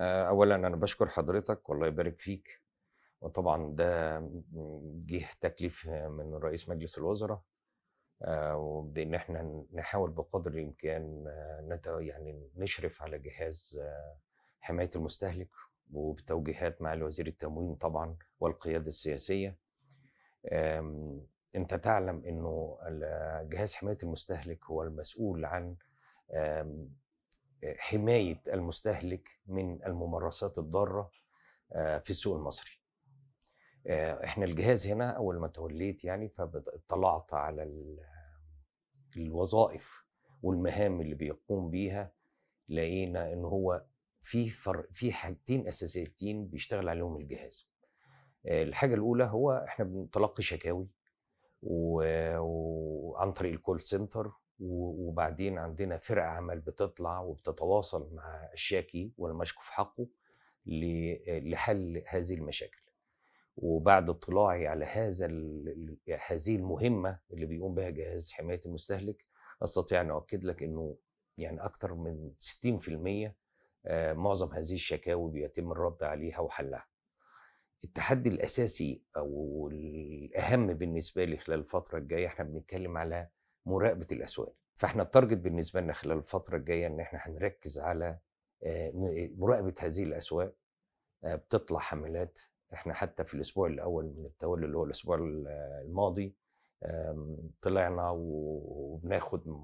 آه، اولا انا بشكر حضرتك والله يبارك فيك وطبعا ده جه تكليف من رئيس مجلس الوزراء آه، وبان احنا نحاول بقدر الامكان آه، نت يعني نشرف على جهاز حمايه المستهلك وبتوجيهات معالي وزير التموين طبعا والقياده السياسيه انت تعلم انه جهاز حمايه المستهلك هو المسؤول عن حمايه المستهلك من الممارسات الضاره آه، في السوق المصري. آه، احنا الجهاز هنا اول ما توليت يعني فاطلعت على الوظائف والمهام اللي بيقوم بيها لقينا ان هو في فر... في حاجتين اساسيتين بيشتغل عليهم الجهاز. آه، الحاجه الاولى هو احنا بنتلقي شكاوي وعن طريق الكول سنتر وبعدين عندنا فرق عمل بتطلع وبتتواصل مع الشاكي والمشكو في حقه لحل هذه المشاكل وبعد اطلاعي على هذا هذه المهمه اللي بيقوم بها جهاز حمايه المستهلك استطيع ان اؤكد لك انه يعني اكثر من 60% آه، معظم هذه الشكاوي بيتم الرد عليها وحلها. التحدي الاساسي او الاهم بالنسبه لي خلال الفتره الجايه احنا بنتكلم على مراقبه الاسواق فاحنا التارجت بالنسبه لنا خلال الفتره الجايه ان احنا هنركز على آه، مراقبه هذه الاسواق آه، بتطلع حملات احنا حتى في الاسبوع الاول من التولي اللي هو الاسبوع آه، الماضي طلعنا وبناخد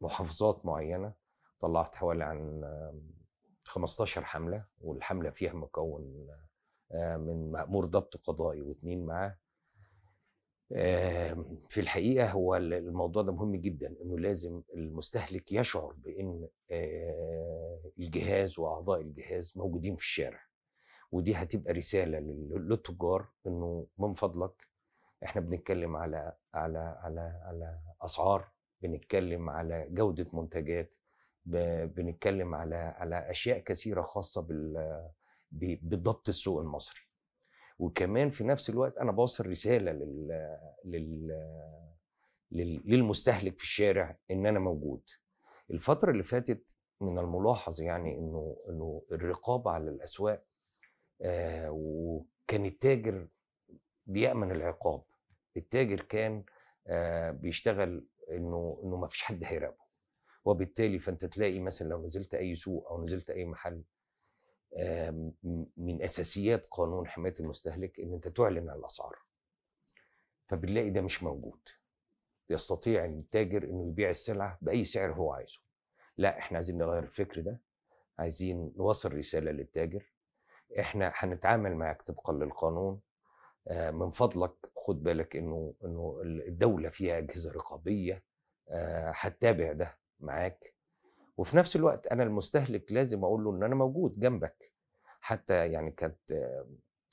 محافظات معينه طلعت حوالي عن 15 حمله والحمله فيها مكون من مامور ضبط قضائي واثنين معاه في الحقيقه هو الموضوع ده مهم جدا انه لازم المستهلك يشعر بان آه، الجهاز واعضاء الجهاز موجودين في الشارع ودي هتبقى رساله للتجار انه من فضلك احنا بنتكلم على على على على اسعار بنتكلم على جوده منتجات بنتكلم على على اشياء كثيره خاصه بال بضبط السوق المصري وكمان في نفس الوقت انا بوصل رساله لل... لل... لل... للمستهلك في الشارع ان انا موجود الفتره اللي فاتت من الملاحظ يعني انه انه الرقابه على الاسواق آه وكان التاجر بيامن العقاب التاجر كان آه بيشتغل انه انه ما فيش حد هيراقبه وبالتالي فانت تلاقي مثلا لو نزلت اي سوق او نزلت اي محل آه، من اساسيات قانون حمايه المستهلك ان انت تعلن عن الاسعار فبنلاقي ده مش موجود يستطيع التاجر انه يبيع السلعه باي سعر هو عايزه لا احنا عايزين نغير الفكر ده عايزين نوصل رساله للتاجر احنا هنتعامل معاك طبقا للقانون آه، من فضلك خد بالك انه انه الدوله فيها اجهزه رقابيه آه، هتتابع ده معاك وفي نفس الوقت انا المستهلك لازم اقول له ان انا موجود جنبك حتى يعني كانت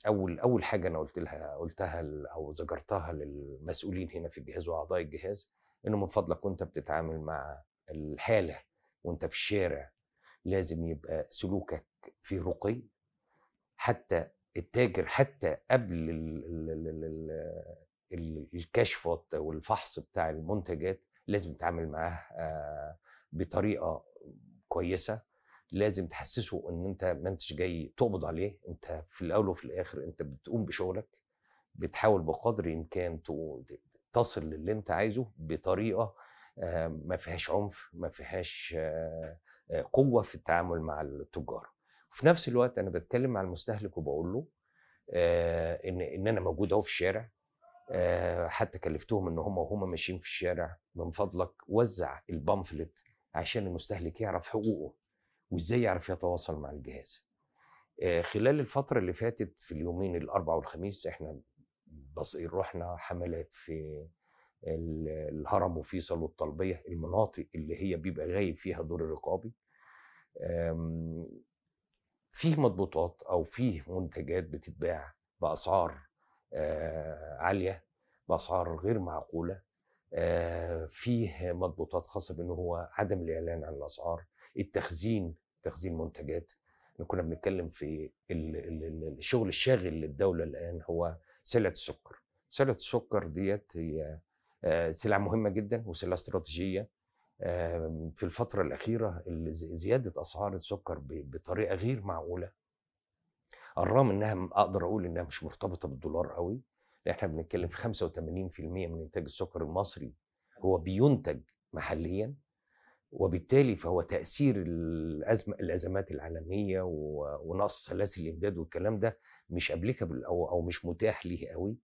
اول اول حاجه انا قلت لها قلتها او ذكرتها للمسؤولين هنا في الجهاز واعضاء الجهاز انه من فضلك وانت بتتعامل مع الحاله وانت في الشارع لازم يبقى سلوكك في رقي حتى التاجر حتى قبل الكشف والفحص بتاع المنتجات لازم تتعامل معاه آه، بطريقه كويسه لازم تحسسه ان انت ما انتش جاي تقبض عليه انت في الاول وفي الاخر انت بتقوم بشغلك بتحاول بقدر الامكان تصل للي انت عايزه بطريقه آه، ما فيهاش عنف ما فيهاش آه، آه، قوه في التعامل مع التجار وفي نفس الوقت انا بتكلم مع المستهلك وبقول له ان ان انا موجود اهو في الشارع حتى كلفتهم ان هم وهم ماشيين في الشارع من فضلك وزع البامفلت عشان المستهلك يعرف حقوقه وازاي يعرف يتواصل مع الجهاز آه، خلال الفتره اللي فاتت في اليومين الاربعاء والخميس احنا بس رحنا حملات في الهرم وفيصل الطلبية المناطق اللي هي بيبقى غايب فيها دور الرقابي فيه مضبوطات او فيه منتجات بتتباع باسعار آه، عاليه باسعار غير معقوله آه، فيه مضبوطات خاصه بان هو عدم الاعلان عن الاسعار التخزين تخزين منتجات كنا بنتكلم في الشغل الشاغل للدوله الان هو سلعه السكر سلعه السكر ديت هي آه، سلعه مهمه جدا وسلعه استراتيجيه آه، في الفتره الاخيره زياده اسعار السكر بطريقه غير معقوله الرغم انها اقدر اقول انها مش مرتبطه بالدولار قوي يعني احنا بنتكلم في 85% من انتاج السكر المصري هو بينتج محليا وبالتالي فهو تاثير الازمه الازمات العالميه ونقص سلاسل الامداد والكلام ده مش ابليكابل او او مش متاح ليه قوي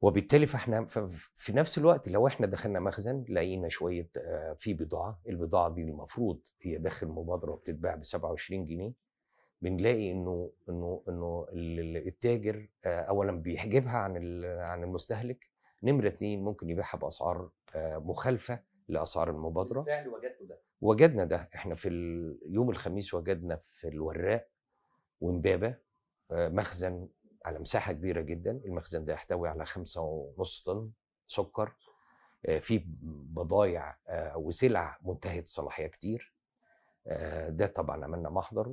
وبالتالي فاحنا في نفس الوقت لو احنا دخلنا مخزن لقينا شويه آه، في بضاعه البضاعه دي المفروض هي داخل مبادره وبتتباع ب 27 جنيه بنلاقي انه انه انه التاجر آه، اولا بيحجبها عن عن المستهلك نمره اثنين ممكن يبيعها باسعار آه، مخالفه لاسعار المبادره بالفعل وجدتوا ده وجدنا ده احنا في يوم الخميس وجدنا في الوراق ومبابه آه، مخزن على مساحه كبيره جدا المخزن ده يحتوي على خمسة ونص طن سكر في بضايع وسلع منتهيه الصلاحيه كتير آه، ده طبعا عملنا محضر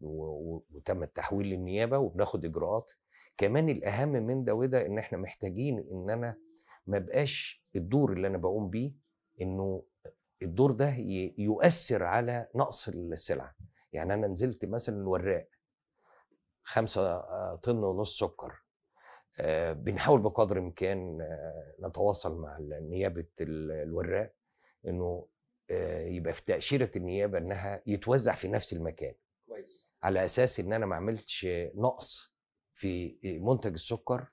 وتم التحويل للنيابه وبناخد اجراءات كمان الاهم من ده وده ان احنا محتاجين ان انا ما بقاش الدور اللي انا بقوم بيه انه الدور ده يؤثر على نقص السلعه يعني انا نزلت مثلا الوراق خمسة آه، طن ونص سكر آه، بنحاول بقدر الامكان نتواصل مع نيابه الوراق انه آه، يبقى في تاشيره النيابه انها يتوزع في نفس المكان كويس على اساس ان انا ما عملتش نقص في آه، منتج السكر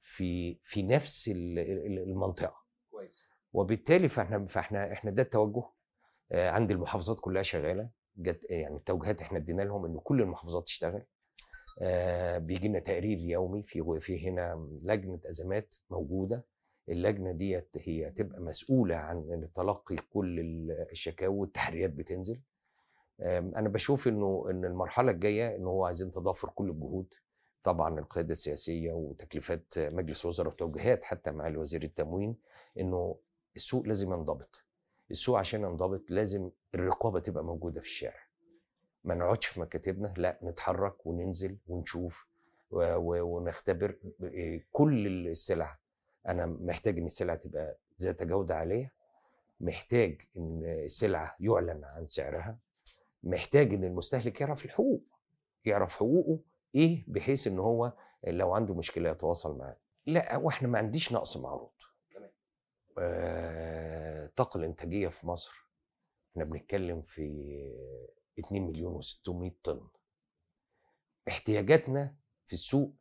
في في نفس المنطقه كويس وبالتالي فاحنا فاحنا احنا ده التوجه آه، عند المحافظات كلها شغاله جت يعني التوجيهات احنا ادينا لهم ان كل المحافظات تشتغل بيجي لنا تقرير يومي في في هنا لجنه ازمات موجوده اللجنه ديت هي تبقى مسؤوله عن تلقي كل الشكاوي والتحريات بتنزل انا بشوف انه ان المرحله الجايه ان هو عايزين تضافر كل الجهود طبعا القياده السياسيه وتكليفات مجلس وزراء وتوجيهات حتى مع وزير التموين انه السوق لازم ينضبط السوق عشان ينضبط لازم الرقابه تبقى موجوده في الشارع ما نقعدش في مكاتبنا لا نتحرك وننزل ونشوف ونختبر آه، كل السلع انا محتاج ان السلعه تبقى ذات جوده عاليه محتاج ان السلعه يعلن عن سعرها محتاج ان المستهلك يعرف الحقوق يعرف حقوقه ايه بحيث ان هو لو عنده مشكله يتواصل معاه لا واحنا ما عنديش نقص معروض الطاقه آه، الانتاجيه في مصر احنا بنتكلم في 2 مليون و600 طن احتياجاتنا في السوق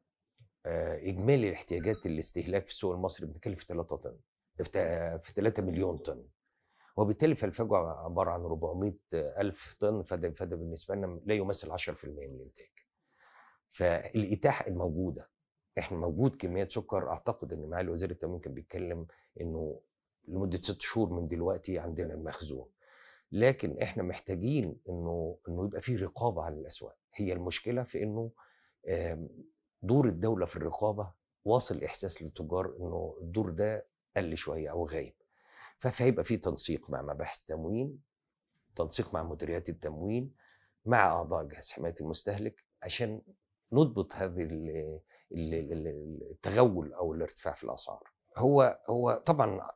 آه، اجمالي الاحتياجات الاستهلاك في السوق المصري بنتكلم في 3 طن في 3 مليون طن وبالتالي فالفجوه عباره عن 400 الف طن فده فده بالنسبه لنا لا يمثل 10% من الانتاج فالاتاحه الموجوده احنا موجود كميه سكر اعتقد ان معالي وزير التموين كان بيتكلم انه لمده ست شهور من دلوقتي عندنا المخزون لكن احنا محتاجين انه انه يبقى في رقابه على الاسواق هي المشكله في انه دور الدوله في الرقابه واصل احساس للتجار انه الدور ده قل شويه او غايب فهيبقى في تنسيق مع مباحث التموين تنسيق مع مديريات التموين مع اعضاء جهاز حمايه المستهلك عشان نضبط هذه التغول او الارتفاع في الاسعار هو هو طبعا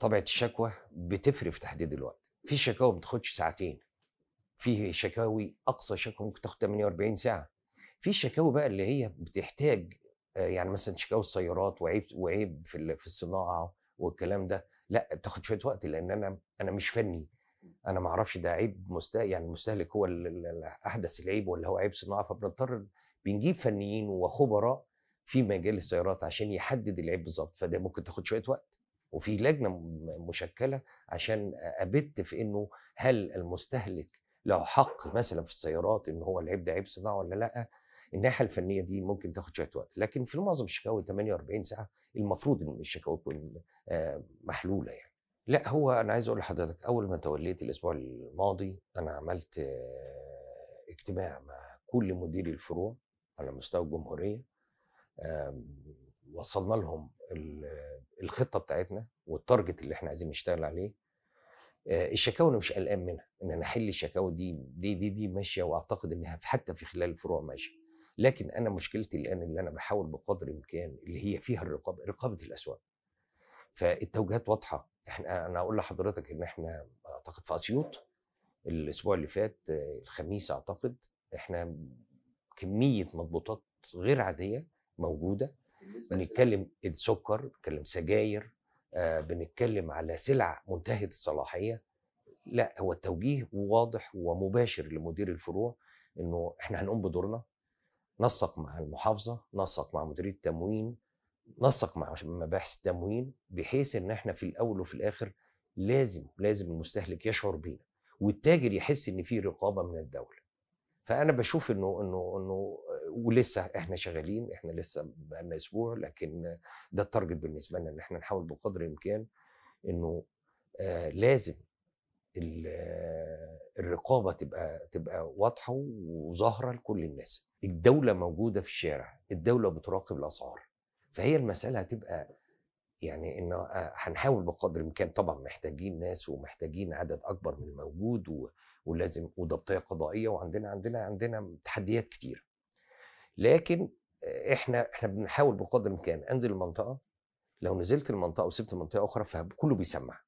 طبيعه الشكوى بتفرق في تحديد الوقت في شكاوى ما بتاخدش ساعتين في شكاوي اقصى شكوى ممكن تاخد 48 ساعه في شكاوي بقى اللي هي بتحتاج آه، يعني مثلا شكاوى السيارات وعيب وعيب في في الصناعه والكلام ده لا بتاخد شويه وقت لان انا انا مش فني انا ما اعرفش ده عيب مست يعني المستهلك هو احدث العيب ولا هو عيب صناعه فبنضطر بنجيب فنيين وخبراء في مجال السيارات عشان يحدد العيب بالظبط فده ممكن تاخد شويه وقت وفي لجنه مشكله عشان ابت في انه هل المستهلك له حق مثلا في السيارات ان هو العيب ده عيب صناعه ولا لا الناحيه الفنيه دي ممكن تاخد شويه وقت لكن في معظم الشكاوي 48 ساعه المفروض ان الشكاوي تكون آه، محلوله يعني لا هو انا عايز اقول لحضرتك اول ما توليت الاسبوع الماضي انا عملت آه، اجتماع مع كل مديري الفروع على مستوى الجمهوريه وصلنا لهم الخطه بتاعتنا والتارجت اللي احنا عايزين نشتغل عليه آه، الشكاوى انا مش قلقان منها ان انا احل الشكاوى دي دي دي, دي ماشيه واعتقد انها حتى في خلال الفروع ماشيه لكن انا مشكلتي الان اللي انا بحاول بقدر الامكان اللي هي فيها الرقابه رقابه الاسواق فالتوجيهات واضحه احنا انا اقول لحضرتك ان احنا اعتقد في اسيوط الاسبوع اللي فات الخميس اعتقد احنا كميه مضبوطات غير عاديه موجوده بنتكلم السكر بنتكلم سجاير آه، بنتكلم على سلع منتهيه الصلاحيه لا هو التوجيه واضح ومباشر لمدير الفروع انه احنا هنقوم بدورنا نسق مع المحافظه نسق مع مديريه التموين نسق مع مباحث التموين بحيث ان احنا في الاول وفي الاخر لازم لازم المستهلك يشعر بينا والتاجر يحس ان في رقابه من الدوله فانا بشوف انه انه انه ولسه احنا شغالين احنا لسه بقالنا اسبوع لكن ده التارجت بالنسبه لنا ان احنا نحاول بقدر الامكان انه آه لازم الرقابه تبقى تبقى واضحه وظاهره لكل الناس الدوله موجوده في الشارع الدوله بتراقب الاسعار فهي المساله هتبقى يعني ان هنحاول بقدر الامكان طبعا محتاجين ناس ومحتاجين عدد اكبر من الموجود ولازم وضبطيه قضائيه وعندنا عندنا عندنا تحديات كتير لكن احنا احنا بنحاول بقدر الامكان انزل المنطقه لو نزلت المنطقه وسبت منطقه اخرى فكله بيسمع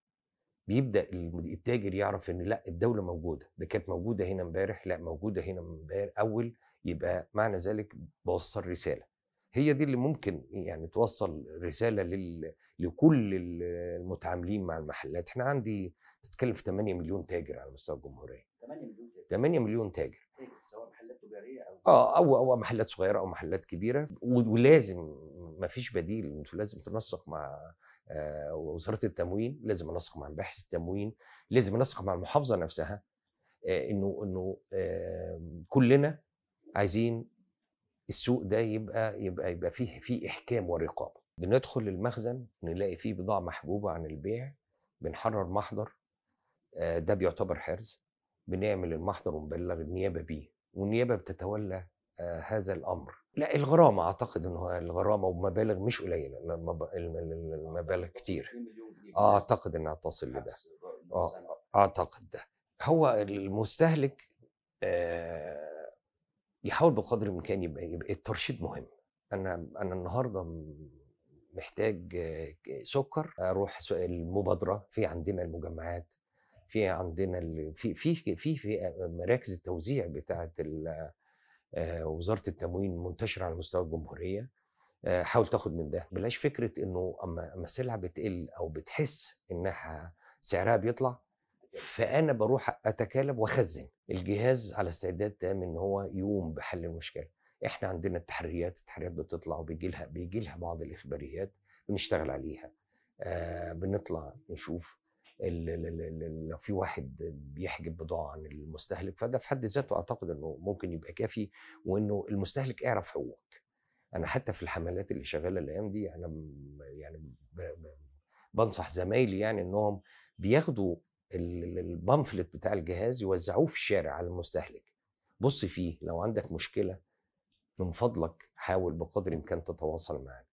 بيبدا التاجر يعرف ان لا الدوله موجوده ده كانت موجوده هنا امبارح لا موجوده هنا امبارح اول يبقى معنى ذلك بوصل رساله هي دي اللي ممكن يعني توصل رساله لل... لكل المتعاملين مع المحلات احنا عندي تتكلم في 8 مليون تاجر على مستوى الجمهوريه 8 مليون تاجر 8 مليون تاجر سواء محلات تجاريه او اه او او محلات صغيره او محلات كبيره ولازم ما فيش بديل انتوا لازم تنسق مع آه، ووزاره التموين لازم انسق مع الباحث التموين لازم انسق مع المحافظه نفسها آه، انه انه كلنا عايزين السوق ده يبقى يبقى يبقى فيه فيه احكام ورقابه بندخل المخزن نلاقي فيه بضاعه محجوبه عن البيع بنحرر محضر آه، ده بيعتبر حرز بنعمل المحضر ونبلغ النيابه بيه والنيابه بتتولى هذا الامر لا الغرامه اعتقد ان الغرامه ومبالغ مش قليله المبالغ كتير آه، اعتقد انها تصل لده آه، آه، اعتقد ده هو المستهلك يحاول بقدر الامكان يبقى, يبقى الترشيد مهم انا انا النهارده محتاج سكر اروح المبادره في عندنا المجمعات في عندنا في في في, مراكز التوزيع بتاعت آه، وزاره التموين منتشره على مستوى الجمهوريه آه، حاول تاخد من ده بلاش فكره انه اما السلعه بتقل او بتحس انها سعرها بيطلع فانا بروح اتكالب واخزن الجهاز على استعداد تام ان هو يقوم بحل المشكله احنا عندنا التحريات التحريات بتطلع وبيجي لها بيجي لها بعض الاخباريات بنشتغل عليها آه بنطلع نشوف لو في واحد بيحجب بضاعه عن المستهلك فده في حد ذاته اعتقد انه ممكن يبقى كافي وانه المستهلك اعرف حقوقك انا حتى في الحملات اللي شغاله الايام دي انا يعني بنصح زمايلي يعني انهم بياخدوا البامفلت بتاع الجهاز يوزعوه في الشارع على المستهلك بص فيه لو عندك مشكله من فضلك حاول بقدر الامكان تتواصل معنا.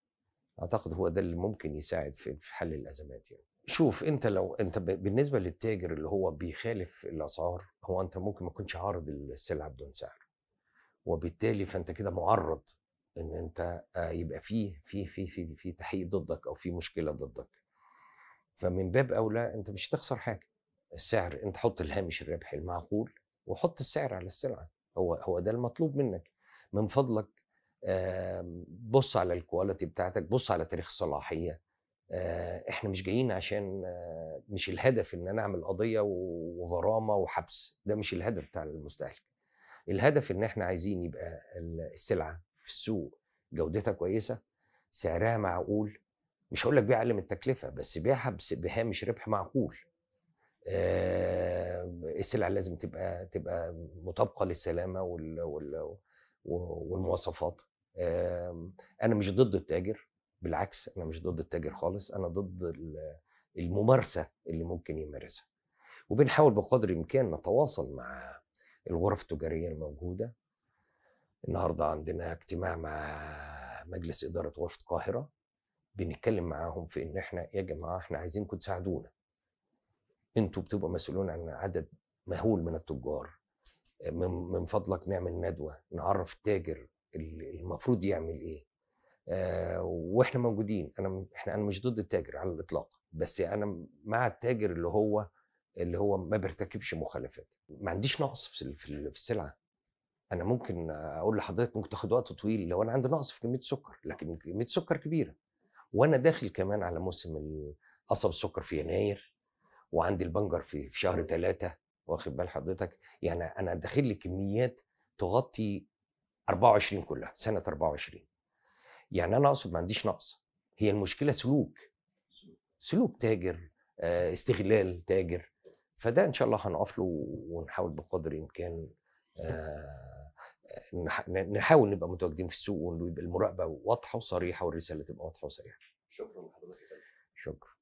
اعتقد هو ده اللي ممكن يساعد في حل الازمات يعني شوف انت لو انت بالنسبه للتاجر اللي هو بيخالف الاسعار هو انت ممكن ما تكونش عارض السلعه بدون سعر وبالتالي فانت كده معرض ان انت آه، يبقى فيه في في في في تحقيق ضدك او في مشكله ضدك فمن باب اولى انت مش هتخسر حاجه السعر انت حط الهامش الربح المعقول وحط السعر على السلعه هو هو ده المطلوب منك من فضلك بص على الكواليتي بتاعتك بص على تاريخ الصلاحيه آه، احنا مش جايين عشان آه، مش الهدف ان انا اعمل قضيه وغرامه وحبس ده مش الهدف بتاع المستهلك الهدف ان احنا عايزين يبقى السلعه في السوق جودتها كويسه سعرها معقول مش هقول لك بيع اقل من التكلفه بس بيعها بهامش ربح معقول آه، السلعه لازم تبقى تبقى مطابقه للسلامه والمواصفات انا مش ضد التاجر بالعكس انا مش ضد التاجر خالص انا ضد الممارسه اللي ممكن يمارسها وبنحاول بقدر الامكان نتواصل مع الغرف التجاريه الموجوده النهارده عندنا اجتماع مع مجلس اداره غرفه القاهره بنتكلم معاهم في ان احنا يا جماعه احنا عايزينكم تساعدونا انتوا بتبقوا مسؤولون عن عدد مهول من التجار من فضلك نعمل ندوه نعرف التاجر المفروض يعمل ايه آه، واحنا موجودين انا احنا انا مش ضد التاجر على الاطلاق بس انا مع التاجر اللي هو اللي هو ما بيرتكبش مخالفات ما عنديش نقص في في السلعه انا ممكن اقول لحضرتك ممكن تاخد وقت طويل لو انا عندي نقص في كميه سكر لكن كميه سكر كبيره وانا داخل كمان على موسم قصب السكر في يناير وعندي البنجر في في شهر ثلاثة واخد بال حضرتك يعني انا داخل لي كميات تغطي 24 كلها سنه 24 يعني انا اقصد ما عنديش نقص هي المشكله سلوك سلوك تاجر آه، استغلال تاجر فده ان شاء الله هنقف له ونحاول بقدر الامكان آه، نحاول نبقى متواجدين في السوق ويبقى المراقبه واضحه وصريحه والرساله تبقى واضحه وصريحه شكرا لحضرتك شكرا